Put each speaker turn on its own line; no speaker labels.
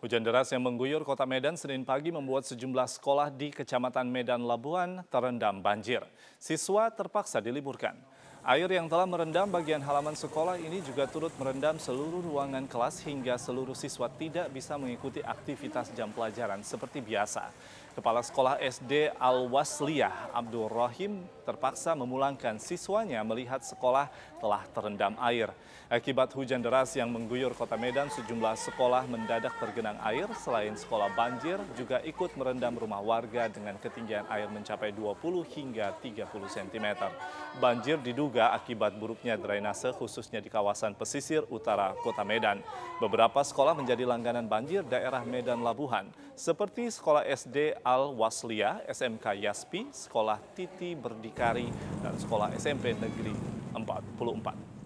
Hujan deras yang mengguyur kota Medan Senin pagi membuat sejumlah sekolah di Kecamatan Medan Labuan terendam banjir. Siswa terpaksa diliburkan. Air yang telah merendam bagian halaman sekolah ini juga turut merendam seluruh ruangan kelas hingga seluruh siswa tidak bisa mengikuti aktivitas jam pelajaran seperti biasa. Kepala Sekolah SD Al-Wasliyah Abdul Rahim terpaksa memulangkan siswanya melihat sekolah telah terendam air. Akibat hujan deras yang mengguyur kota Medan, sejumlah sekolah mendadak tergenang air. Selain sekolah banjir, juga ikut merendam rumah warga dengan ketinggian air mencapai 20 hingga 30 cm. Banjir diduga diduga akibat buruknya drainase khususnya di kawasan pesisir utara kota Medan. Beberapa sekolah menjadi langganan banjir daerah Medan Labuhan, seperti Sekolah SD Al-Waslia, SMK Yaspi, Sekolah Titi Berdikari, dan Sekolah SMP Negeri 44.